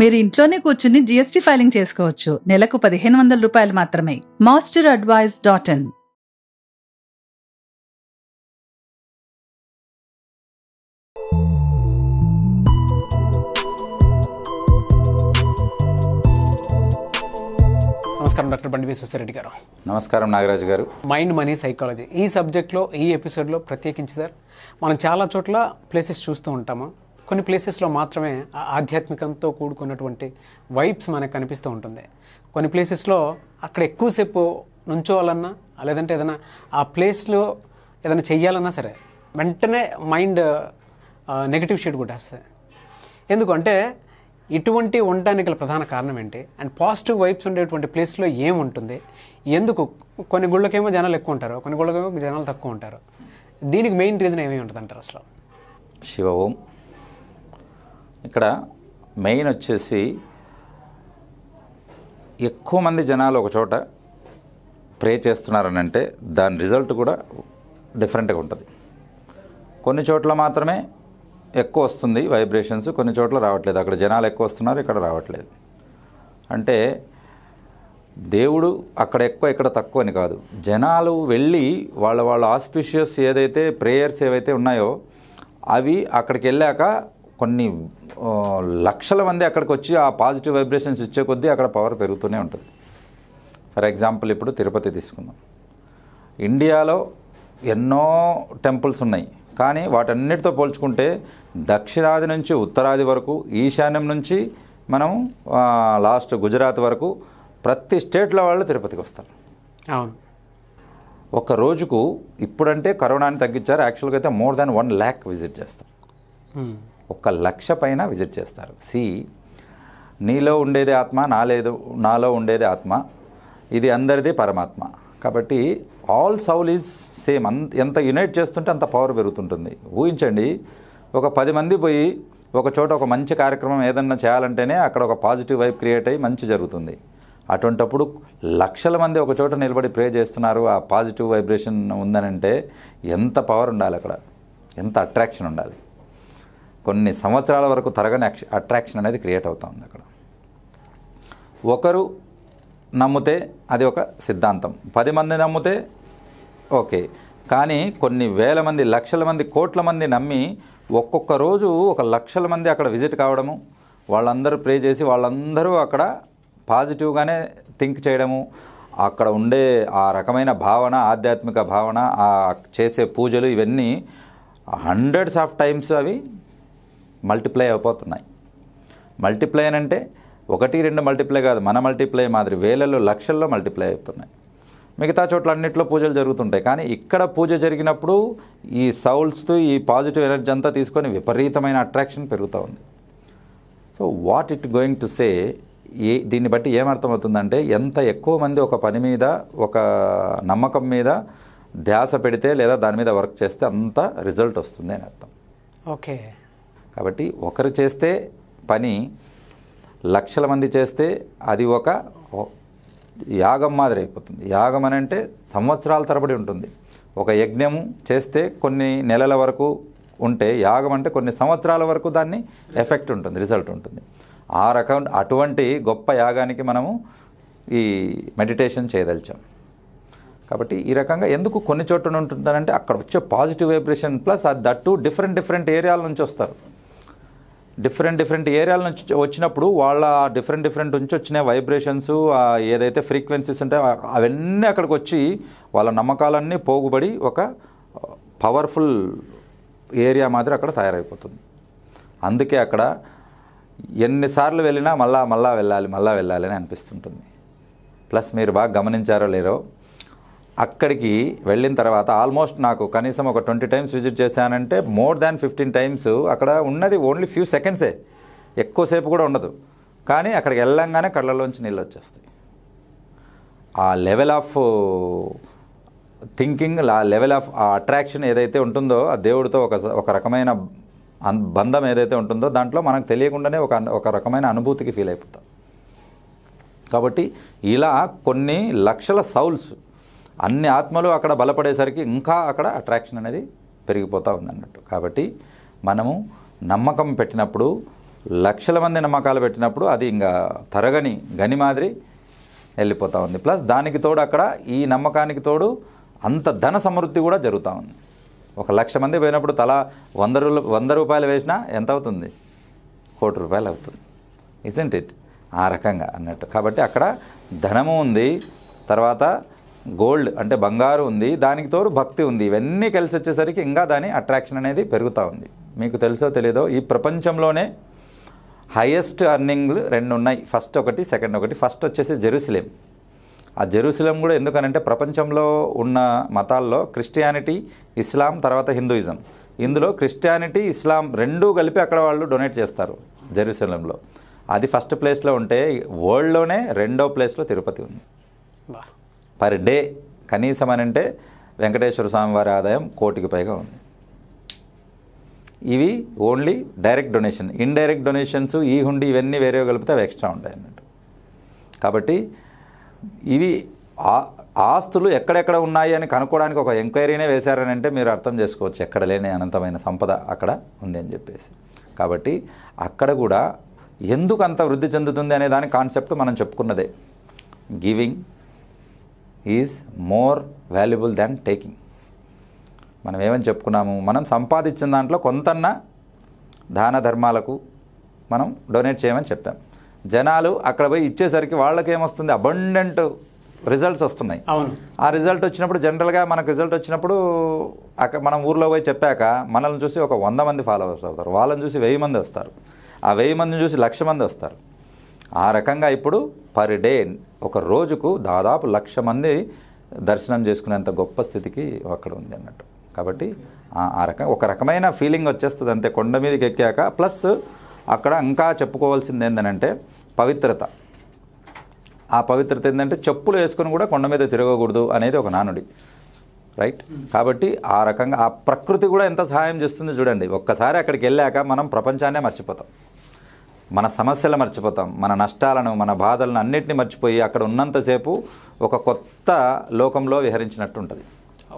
మీరు ఇంట్లోనే కూర్చుని జీఎస్టీ ఫైలింగ్ చేసుకోవచ్చు నెలకు పదిహేను వందల రూపాయలు మాత్రమే మాస్టర్ అడ్వైజ్ డాట్ ఇన్ నమస్కారం డాక్టర్ బండి విశ్వసరెడ్డి గారు నమస్కారం నాగరాజు గారు మైండ్ మనీ సైకాలజీ ఈ సబ్జెక్ట్లో ఈ ఎపిసోడ్లో ప్రత్యేకించి సార్ మనం చాలా చోట్ల ప్లేసెస్ చూస్తూ ఉంటాము కొన్ని ప్లేసెస్లో మాత్రమే ఆధ్యాత్మికంతో కూడుకున్నటువంటి వైబ్స్ మనకు కనిపిస్తూ ఉంటుంది కొన్ని ప్లేసెస్లో అక్కడ ఎక్కువసేపు నుంచోవాలన్నా లేదంటే ఏదైనా ఆ ప్లేస్లో ఏదైనా చెయ్యాలన్నా సరే వెంటనే మైండ్ నెగిటివ్ షేడ్ కొట్టేస్తుంది ఎందుకంటే ఇటువంటి ఉండడానికి ప్రధాన కారణం ఏంటి అండ్ పాజిటివ్ వైబ్స్ ఉండేటువంటి ప్లేస్లో ఏముంటుంది ఎందుకు కొన్ని గుళ్ళకేమో జనాలు ఎక్కువ ఉంటారు కొన్ని గుళ్ళకేమో జనాలు తక్కువ ఉంటారు దీనికి మెయిన్ రీజన్ ఏమీ ఉంటుంది అంటారు అసలు శివ ఓం ఇక్కడ మెయిన్ వచ్చేసి ఎక్కువ మంది జనాలు ఒక చోట ప్రే చేస్తున్నారని అంటే దాని రిజల్ట్ కూడా డిఫరెంట్గా ఉంటుంది కొన్ని చోట్ల మాత్రమే ఎక్కువ వస్తుంది వైబ్రేషన్స్ కొన్ని చోట్ల రావట్లేదు అక్కడ జనాలు ఎక్కువ వస్తున్నారు ఇక్కడ రావట్లేదు అంటే దేవుడు అక్కడ ఎక్కువ ఇక్కడ తక్కువ అని కాదు జనాలు వెళ్ళి వాళ్ళ వాళ్ళ ఆస్పిషియస్ ఏదైతే ప్రేయర్స్ ఏవైతే ఉన్నాయో అవి అక్కడికి వెళ్ళాక కొన్ని లక్షల మంది అక్కడికి వచ్చి ఆ పాజిటివ్ వైబ్రేషన్స్ ఇచ్చే కొద్దీ అక్కడ పవర్ పెరుగుతూనే ఉంటుంది ఫర్ ఎగ్జాంపుల్ ఇప్పుడు తిరుపతి తీసుకుందాం ఇండియాలో ఎన్నో టెంపుల్స్ ఉన్నాయి కానీ వాటన్నిటితో పోల్చుకుంటే దక్షిణాది నుంచి ఉత్తరాది వరకు ఈశాన్యం నుంచి మనం లాస్ట్ గుజరాత్ వరకు ప్రతి స్టేట్లో వాళ్ళు తిరుపతికి వస్తారు అవును ఒక రోజుకు ఇప్పుడంటే కరోనాని తగ్గించారు యాక్చువల్గా అయితే more than one lakh visit చేస్తారు ఒక్క లక్ష పైన విజిట్ చేస్తారు సి నీలో ఉండేది ఆత్మ నాలేదు నాలో ఉండేది ఆత్మ ఇది అందరిది పరమాత్మ కాబట్టి ఆల్ సౌల్ ఈజ్ సేమ్ అంత ఎంత యునైట్ చేస్తుంటే అంత పవర్ పెరుగుతుంటుంది ఊహించండి ఒక పది మంది పోయి ఒక చోట ఒక మంచి కార్యక్రమం ఏదన్నా చేయాలంటేనే అక్కడ ఒక పాజిటివ్ వైబ్ క్రియేట్ అయ్యి మంచి జరుగుతుంది అటువంటప్పుడు లక్షల మంది ఒక చోట నిలబడి ప్రే చేస్తున్నారు ఆ పాజిటివ్ వైబ్రేషన్ ఉందనంటే ఎంత పవర్ ఉండాలి అక్కడ ఎంత అట్రాక్షన్ ఉండాలి కొన్ని సంవత్సరాల వరకు తరగని అట్రాక్షన్ అనేది క్రియేట్ అవుతుంది అక్కడ ఒకరు నమ్మితే అది ఒక సిద్ధాంతం పది మంది నమ్మితే ఓకే కానీ కొన్ని వేల మంది లక్షల మంది కోట్ల మంది నమ్మి ఒక్కొక్క రోజు ఒక లక్షల మంది అక్కడ విజిట్ కావడము వాళ్ళందరూ ప్రే చేసి వాళ్ళందరూ అక్కడ పాజిటివ్గానే థింక్ చేయడము అక్కడ ఉండే ఆ రకమైన భావన ఆధ్యాత్మిక భావన ఆ చేసే పూజలు ఇవన్నీ హండ్రెడ్స్ ఆఫ్ టైమ్స్ అవి మల్టిప్లై అయిపోతున్నాయి మల్టిప్లై అంటే ఒకటి రెండు మల్టిప్లై కాదు మన మల్టిప్లై మాదిరి వేలల్లో లక్షల్లో మల్టిప్లై అవుతున్నాయి మిగతా చోట్ల అన్నింటిలో పూజలు జరుగుతుంటాయి కానీ ఇక్కడ పూజ జరిగినప్పుడు ఈ సౌల్స్తో ఈ పాజిటివ్ ఎనర్జీ అంతా తీసుకొని విపరీతమైన అట్రాక్షన్ పెరుగుతూ ఉంది so what it going to say ఏ దీన్ని బట్టి ఏమర్థమవుతుందంటే ఎంత ఎక్కువ మంది ఒక పని మీద ఒక నమ్మకం మీద ధ్యాస పెడితే లేదా దాని మీద వర్క్ చేస్తే అంత రిజల్ట్ వస్తుంది అని అర్థం ఓకే కాబట్టి ఒకరు చేస్తే పని లక్షల మంది చేస్తే అది ఒక యాగం మాదిరి అయిపోతుంది యాగం అని అంటే సంవత్సరాల తరబడి ఉంటుంది ఒక యజ్ఞము చేస్తే కొన్ని నెలల వరకు ఉంటే యాగం అంటే కొన్ని సంవత్సరాల వరకు దాన్ని ఎఫెక్ట్ ఉంటుంది రిజల్ట్ ఉంటుంది ఆ రకం అటువంటి గొప్ప యాగానికి మనము ఈ మెడిటేషన్ చేయదలిచాం కాబట్టి ఈ రకంగా ఎందుకు కొన్ని చోట్ల ఉంటుందనంటే అక్కడ వచ్చే పాజిటివ్ వైబ్రేషన్ ప్లస్ అది దట్టు డిఫరెంట్ డిఫరెంట్ ఏరియాల నుంచి వస్తారు డిఫరెంట్ డిఫరెంట్ ఏరియాల నుంచి వచ్చినప్పుడు వాళ్ళ డిఫరెంట్ డిఫరెంట్ నుంచి వచ్చిన వైబ్రేషన్స్ ఏదైతే ఫ్రీక్వెన్సీస్ ఉంటాయో అవన్నీ అక్కడికి వచ్చి వాళ్ళ నమ్మకాలన్నీ పోగుబడి ఒక పవర్ఫుల్ ఏరియా మాదిరి అక్కడ తయారైపోతుంది అందుకే అక్కడ ఎన్నిసార్లు వెళ్ళినా మళ్ళా మళ్ళా వెళ్ళాలి మళ్ళా వెళ్ళాలి అని అనిపిస్తుంటుంది ప్లస్ మీరు బాగా గమనించారో లేరో అక్కడికి వెళ్ళిన తర్వాత ఆల్మోస్ట్ నాకు కనీసం ఒక ట్వంటీ టైమ్స్ విజిట్ చేశానంటే మోర్ దాన్ ఫిఫ్టీన్ టైమ్స్ అక్కడ ఉన్నది ఓన్లీ ఫ్యూ సెకండ్సే ఎక్కువసేపు కూడా ఉండదు కానీ అక్కడికి వెళ్ళంగానే కళ్ళలోంచి నీళ్ళు వచ్చేస్తాయి ఆ లెవెల్ ఆఫ్ థింకింగ్ ఆ లెవెల్ ఆఫ్ ఆ అట్రాక్షన్ ఏదైతే ఉంటుందో ఆ దేవుడితో ఒక ఒక రకమైన బంధం ఏదైతే ఉంటుందో దాంట్లో మనకు తెలియకుండానే ఒక ఒక రకమైన అనుభూతికి ఫీల్ అయిపోతాం కాబట్టి ఇలా కొన్ని లక్షల సౌల్స్ అన్ని ఆత్మలు అక్కడ బలపడేసరికి ఇంకా అక్కడ అట్రాక్షన్ అనేది పెరిగిపోతూ ఉందన్నట్టు కాబట్టి మనము నమ్మకం పెట్టినప్పుడు లక్షల మంది నమ్మకాలు పెట్టినప్పుడు అది ఇంకా తరగని గని మాదిరి వెళ్ళిపోతూ ఉంది ప్లస్ దానికి తోడు అక్కడ ఈ నమ్మకానికి తోడు అంత ధన సమృద్ధి కూడా జరుగుతూ ఉంది ఒక లక్ష మంది పోయినప్పుడు తలా వంద రూ వంద రూపాయలు వేసినా ఎంత అవుతుంది కోటి రూపాయలు అవుతుంది ఇసెంట్ ఇట్ ఆ రకంగా అన్నట్టు కాబట్టి అక్కడ ధనము ఉంది తర్వాత గోల్డ్ అంటే బంగారు ఉంది దానికి తోడు భక్తి ఉంది ఇవన్నీ కలిసి వచ్చేసరికి ఇంకా దాని అట్రాక్షన్ అనేది పెరుగుతూ ఉంది మీకు తెలుసో తెలియదో ఈ ప్రపంచంలోనే హైయెస్ట్ అర్నింగ్లు రెండు ఉన్నాయి ఫస్ట్ ఒకటి సెకండ్ ఒకటి ఫస్ట్ వచ్చేసి జెరూసలేం ఆ జెరూసలేం కూడా ఎందుకనంటే ప్రపంచంలో ఉన్న మతాల్లో క్రిస్టియానిటీ ఇస్లాం తర్వాత హిందూయిజం ఇందులో క్రిస్టియానిటీ ఇస్లాం రెండూ కలిపి అక్కడ వాళ్ళు డొనేట్ చేస్తారు జెరూసలంలో అది ఫస్ట్ ప్లేస్లో ఉంటే వరల్డ్లోనే రెండో ప్లేస్లో తిరుపతి ఉంది పర్ డే కనీసం అని అంటే వెంకటేశ్వర స్వామి వారి ఆదాయం కోటికి పైగా ఉంది ఇవి only direct donation indirect donations ఈ హుండీ ఇవన్నీ వేరే కలిపితే అవి ఎక్స్ట్రా ఉంటాయి అన్నట్టు కాబట్టి ఇవి ఆస్తులు ఎక్కడెక్కడ ఉన్నాయి అని కనుక్కోవడానికి ఒక ఎంక్వైరీనే వేశారని అంటే మీరు అర్థం చేసుకోవచ్చు ఎక్కడ లేని అనంతమైన సంపద అక్కడ ఉంది అని చెప్పేసి కాబట్టి అక్కడ కూడా ఎందుకు అంత వృద్ధి చెందుతుంది అనే దాని కాన్సెప్ట్ మనం చెప్పుకున్నదే giving is more valuable than taking మనం ఏమని చెప్పుకున్నాము మనం సంపాదించిన దాంట్లో కొంతన్న దాన ధర్మాలకు మనం డొనేట్ చేయమని చెప్తాం జనాలు అక్కడ పోయి ఇచ్చేసరికి వాళ్ళకి ఏమొస్తుంది అబండెంట్ రిజల్ట్స్ వస్తున్నాయి అవును ఆ రిజల్ట్ వచ్చినప్పుడు జనరల్గా మనకు రిజల్ట్ వచ్చినప్పుడు అక్కడ మనం ఊర్లో పోయి చెప్పాక మనల్ని చూసి ఒక వంద మంది ఫాలోవర్స్ అవుతారు వాళ్ళని చూసి వెయ్యి మంది వస్తారు ఆ వెయ్యి మందిని చూసి లక్ష మంది వస్తారు ఆ రకంగా ఇప్పుడు పర్ డే ఒక రోజుకు దాదాపు లక్ష మంది దర్శనం చేసుకునేంత గొప్ప స్థితికి అక్కడ ఉంది అన్నట్టు కాబట్టి ఆ రకం ఒక రకమైన ఫీలింగ్ వచ్చేస్తుంది అంతే కొండ మీదకి ఎక్కాక ప్లస్ అక్కడ ఇంకా చెప్పుకోవాల్సింది ఏంటంటే పవిత్రత ఆ పవిత్రత ఏంటంటే చెప్పులు వేసుకుని కూడా కొండ మీద తిరగకూడదు అనేది ఒక నానుడి రైట్ కాబట్టి ఆ రకంగా ఆ ప్రకృతి కూడా ఎంత సహాయం చేస్తుందో చూడండి ఒక్కసారి అక్కడికి వెళ్ళాక మనం ప్రపంచాన్నే మర్చిపోతాం మన సమస్యలు మర్చిపోతాం మన నష్టాలను మన బాధలను అన్నిటిని మర్చిపోయి అక్కడ ఉన్నంతసేపు ఒక కొత్త లోకంలో విహరించినట్టు ఉంటుంది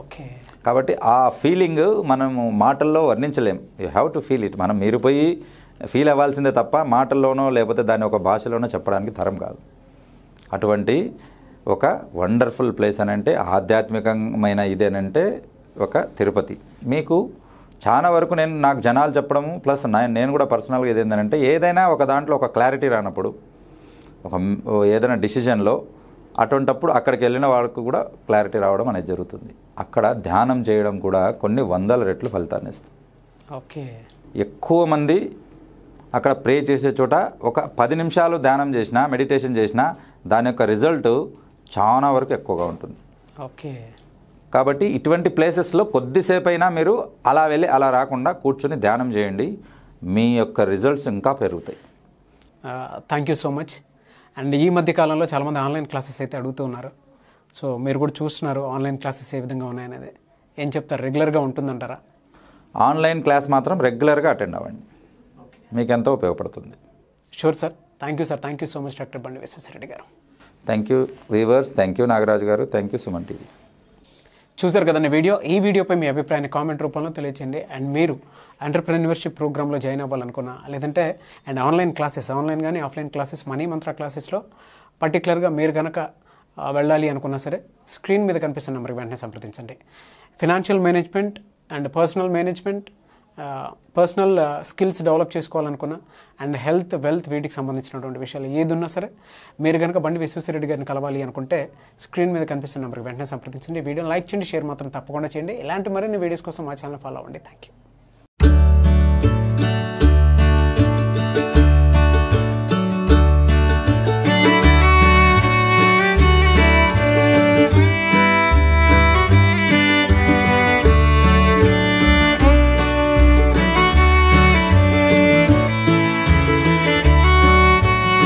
ఓకే కాబట్టి ఆ ఫీలింగ్ మనము మాటల్లో వర్ణించలేం you have to feel it మనం మీరు పోయి ఫీల్ అవ్వాల్సిందే తప్ప మాటల్లోనో లేకపోతే దాని ఒక భాషలోనో చెప్పడానికి తరం కాదు అటువంటి ఒక వండర్ఫుల్ ప్లేస్ అని అంటే ఆధ్యాత్మికమైన ఇదేనంటే ఒక తిరుపతి మీకు చాలా వరకు నేను నాకు జనాలు చెప్పడము ప్లస్ నేను కూడా పర్సనల్గా ఇది ఏంటంటే ఏదైనా ఒక దాంట్లో ఒక క్లారిటీ రానప్పుడు ఒక ఏదైనా డిసిజన్లో అటువంటప్పుడు అక్కడికి వెళ్ళిన వాళ్ళకు కూడా క్లారిటీ రావడం అనేది జరుగుతుంది అక్కడ ధ్యానం చేయడం కూడా కొన్ని వందల రెట్లు ఫలితాన్ని ఇస్తుంది ఓకే ఎక్కువ మంది అక్కడ ప్రే చేసే చోట ఒక పది నిమిషాలు ధ్యానం చేసినా మెడిటేషన్ చేసినా దాని యొక్క రిజల్ట్ చాలా వరకు ఎక్కువగా ఉంటుంది ఓకే కాబట్టి ఇటువంటి ప్లేసెస్లో కొద్దిసేపైనా మీరు అలా వెళ్ళి అలా రాకుండా కూర్చొని ధ్యానం చేయండి మీ యొక్క రిజల్ట్స్ ఇంకా పెరుగుతాయి thank you so much and ఈ మధ్య కాలంలో చాలామంది ఆన్లైన్ క్లాసెస్ అయితే అడుగుతూ ఉన్నారు సో మీరు కూడా చూస్తున్నారు ఆన్లైన్ క్లాసెస్ ఏ విధంగా ఉన్నాయనేది ఏం చెప్తారు రెగ్యులర్గా ఉంటుందంటారా ఆన్లైన్ క్లాస్ మాత్రం రెగ్యులర్గా అటెండ్ అవ్వండి మీకు ఎంతో ఉపయోగపడుతుంది sure sir thank you sir thank you so much doctor Bandi Vishweshwar Reddy గారు thank you weavers thank you Nagaraju గారు థ్యాంక్ యూ సుమన్ టీవీ చూశారు కదండి వీడియో ఈ వీడియోపై మీ అభిప్రాయాన్ని కామెంట్ రూపంలో తెలియచేయండి అండ్ మీరు ఎంటర్ప్రెన్యూర్షిప్ ప్రోగ్రామ్లో జాయిన్ అవ్వాలనుకున్నా లేదంటే అండ్ ఆన్లైన్ క్లాసెస్ ఆన్లైన్ కానీ ఆఫ్లైన్ క్లాసెస్ మనీ మంత్ర క్లాసెస్లో పర్టికులర్గా మీరు కనుక వెళ్ళాలి అనుకున్నా సరే స్క్రీన్ మీద కనిపిస్తున్న నెంబర్కి వెంటనే సంప్రదించండి financial management and personal management personal skills develop చేసుకోవాలనుకున్నా అండ్ హెల్త్ వెల్త్ వీటికి సంబంధించినటువంటి విషయాలు ఏది ఉన్నా సరే మీరు కనుక బండి విశ్వేశ్వరరెడ్డి గారిని కలవాలి అనుకుంటే స్క్రీన్ మీద కనిపిస్తున్న నెంబర్కి వెంటనే సంప్రదించండి వీడియోని లైక్ చేయండి షేర్ మాత్రం తప్పకుండా చేయండి ఇలాంటి మరిన్ని వీడియోస్ కోసం మా ఛానల్ ఫాలో అవ్వండి థ్యాంక్ యూ